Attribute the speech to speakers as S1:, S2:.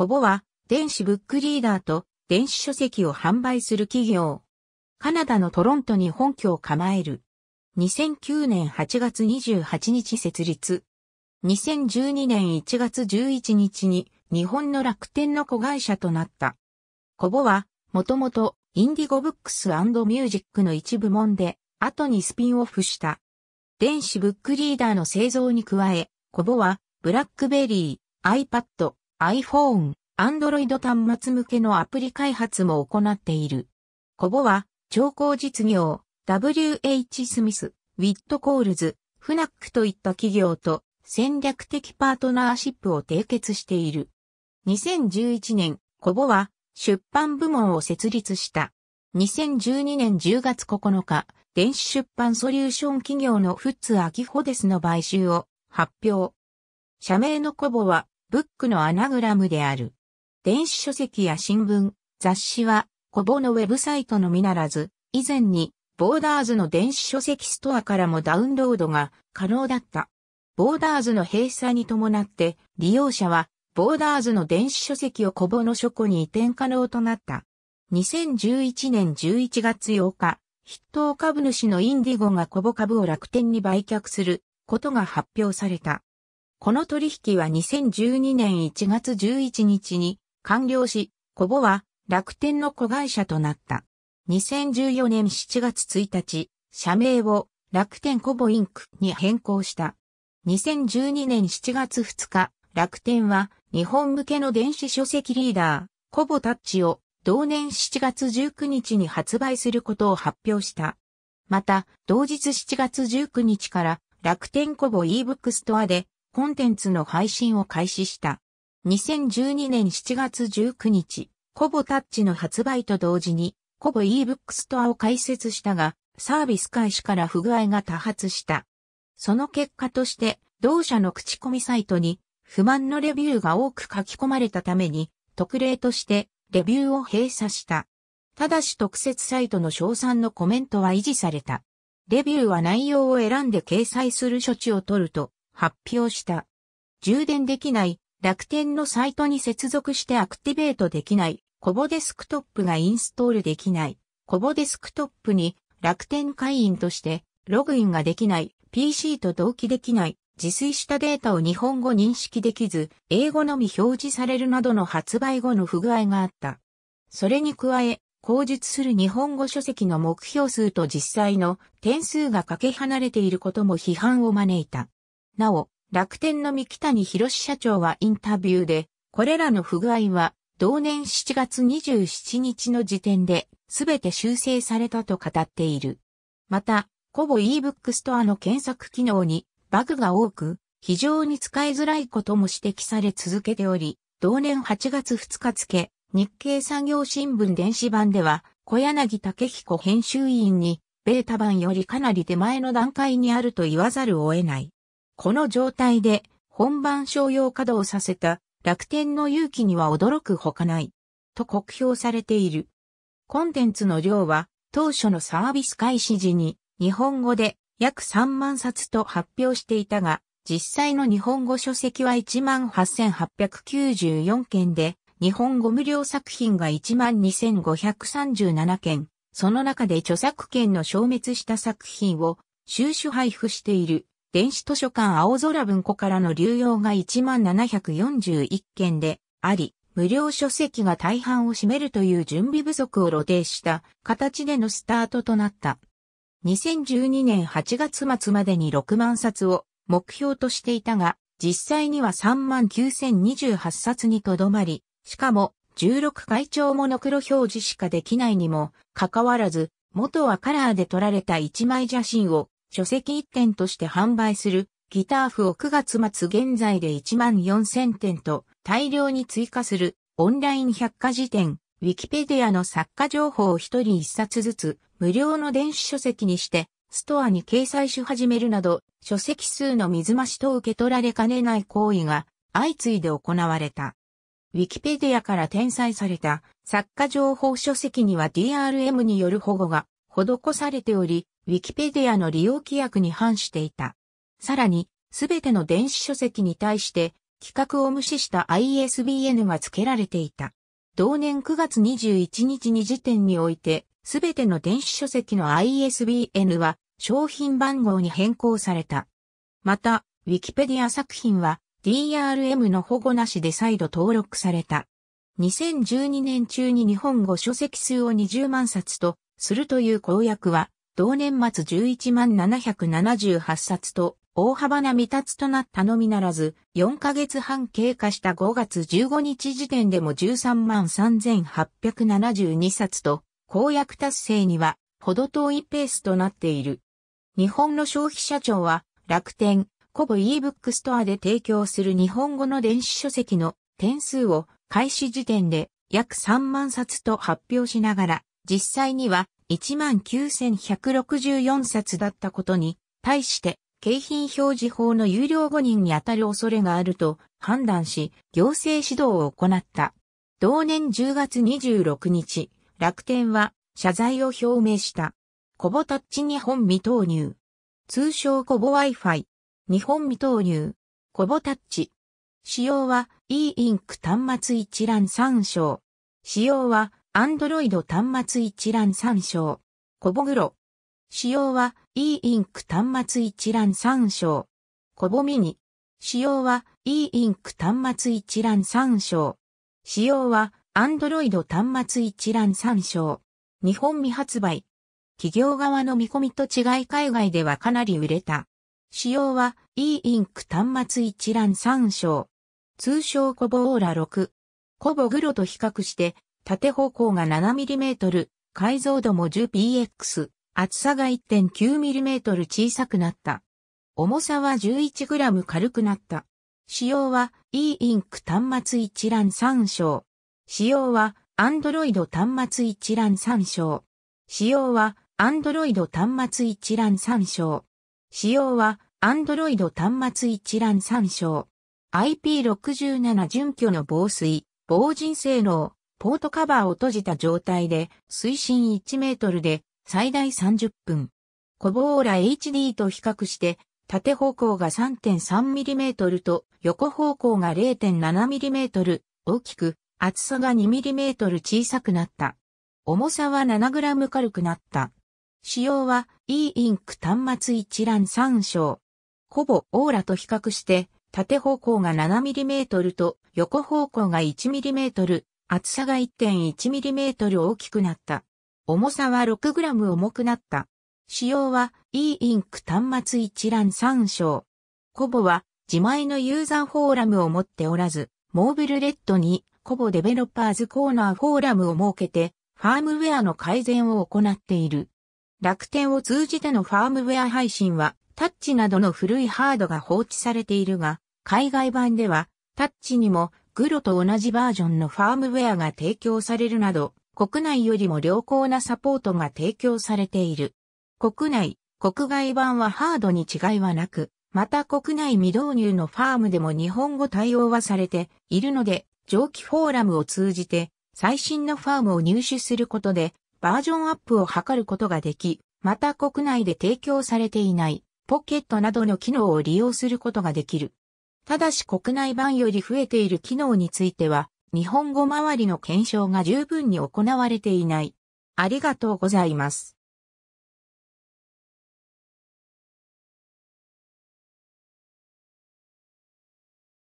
S1: コボは、電子ブックリーダーと電子書籍を販売する企業。カナダのトロントに本拠を構える。2009年8月28日設立。2012年1月11日に日本の楽天の子会社となった。コボは、もともとインディゴブックスミュージックの一部門で、後にスピンオフした。電子ブックリーダーの製造に加え、コボは、ブラックベリー、iPad、iPhone、Android 端末向けのアプリ開発も行っている。コボは、超高実業、WH スミス、ウィットコールズ、フナックといった企業と戦略的パートナーシップを締結している。2011年、コボは出版部門を設立した。2012年10月9日、電子出版ソリューション企業のフッツ・アキホデスの買収を発表。社名のコボはブックのアナグラムである。電子書籍や新聞、雑誌は、コボのウェブサイトのみならず、以前に、ボーダーズの電子書籍ストアからもダウンロードが可能だった。ボーダーズの閉鎖に伴って、利用者は、ボーダーズの電子書籍をコボの書庫に移転可能となった。2011年11月8日、筆頭株主のインディゴがコボ株を楽天に売却することが発表された。この取引は2012年1月11日に完了し、コボは楽天の子会社となった。2014年7月1日、社名を楽天コボインクに変更した。2012年7月2日、楽天は日本向けの電子書籍リーダー、コボタッチを同年7月19日に発売することを発表した。また、同日7月19日から楽天コボ ebook ストアでコンテンツの配信を開始した。2012年7月19日、コボタッチの発売と同時に、コボ ebook ストアを開設したが、サービス開始から不具合が多発した。その結果として、同社の口コミサイトに、不満のレビューが多く書き込まれたために、特例として、レビューを閉鎖した。ただし特設サイトの賞賛のコメントは維持された。レビューは内容を選んで掲載する処置を取ると、発表した。充電できない楽天のサイトに接続してアクティベートできない、コボデスクトップがインストールできない、コボデスクトップに楽天会員としてログインができない、PC と同期できない、自炊したデータを日本語認識できず、英語のみ表示されるなどの発売後の不具合があった。それに加え、口述する日本語書籍の目標数と実際の点数がかけ離れていることも批判を招いた。なお、楽天の三木谷博社長はインタビューで、これらの不具合は、同年7月27日の時点で、すべて修正されたと語っている。また、コボ ebook ストアの検索機能にバグが多く、非常に使いづらいことも指摘され続けており、同年8月2日付、日経産業新聞電子版では、小柳武彦編集員に、ベータ版よりかなり手前の段階にあると言わざるを得ない。この状態で本番商用稼働させた楽天の勇気には驚くほかない。と酷評されている。コンテンツの量は当初のサービス開始時に日本語で約3万冊と発表していたが、実際の日本語書籍は18,894件で、日本語無料作品が12,537件、その中で著作権の消滅した作品を収集配布している電子図書館青空文庫からの流用が1741件であり、無料書籍が大半を占めるという準備不足を露呈した形でのスタートとなった。2012年8月末までに6万冊を目標としていたが、実際には3万9028冊にとどまり、しかも16回帳モノクロ表示しかできないにもかかわらず、元はカラーで撮られた1枚写真を書籍一点として販売するギター譜を9月末現在で14000点と大量に追加するオンライン百科事典、ウィキペディアの作家情報を一人一冊ずつ無料の電子書籍にしてストアに掲載し始めるなど書籍数の水増しと受け取られかねない行為が相次いで行われた。ウィキペディアから転載された作家情報書籍には DRM による保護が施されており、ウィキペディアの利用規約に反していた。さらに、すべての電子書籍に対して、規格を無視した ISBN が付けられていた。同年9月21日に時点において、すべての電子書籍の ISBN は商品番号に変更された。また、ウィキペディア作品は DRM の保護なしで再度登録された。2012年中に日本語書籍数を20万冊とするという公約は同年末11万778冊と大幅な未達となったのみならず、4ヶ月半経過した5月15日時点でも13万3872冊と、公約達成には、ほど遠いペースとなっている。日本の消費者庁は、楽天、コブ e-book ストアで提供する日本語の電子書籍の点数を開始時点で約3万冊と発表しながら、実際には19,164冊だったことに、対して、景品表示法の有料誤認に当たる恐れがあると判断し、行政指導を行った。同年10月26日、楽天は謝罪を表明した。コボタッチ日本未投入。通称コボ Wi-Fi。日本未投入。コボタッチ。使用は e インク端末一覧参照。使用はアンドロイド端末一覧参照。コボグロ。仕様は e インク端末一覧参照。コボミニ。仕様は e インク端末一覧参照。仕様はアンドロイド端末一覧参照。日本未発売。企業側の見込みと違い海外ではかなり売れた。仕様は e インク端末一覧参照。通称コボオーラ6。コボグロと比較して縦方向が 7mm、解像度も 10px、厚さが 1.9mm 小さくなった。重さは 11g 軽くなった。仕様は e インク端末一覧参照。仕様は Android 端末一覧参照。仕様は Android 端末一覧参照。仕様は Android 端末一覧参照。IP67 準拠の防水、防塵性能、ポートカバーを閉じた状態で、水深1メートルで、最大30分。コボーラ HD と比較して、縦方向が3 3トルと横方向が0 7トル、大きく、厚さが2トル小さくなった。重さは7ム軽くなった。仕様は e インク端末一覧参照。コボオーラと比較して、縦方向が7トルと横方向が1トル厚さが 1.1mm 大きくなった。重さは 6g 重くなった。仕様は e インク端末一覧参照。コボは自前のユーザーフォーラムを持っておらず、モーブルレッドにコボデベロッパーズコーナーフォーラムを設けて、ファームウェアの改善を行っている。楽天を通じてのファームウェア配信は、タッチなどの古いハードが放置されているが、海外版では、タッチにもグロと同じバージョンのファームウェアが提供されるなど、国内よりも良好なサポートが提供されている。国内、国外版はハードに違いはなく、また国内未導入のファームでも日本語対応はされているので、上記フォーラムを通じて最新のファームを入手することでバージョンアップを図ることができ、また国内で提供されていないポケットなどの機能を利用することができる。ただし国内版より増えている機能については、日本語周りの検証が十分に行われていない。ありがとうございます。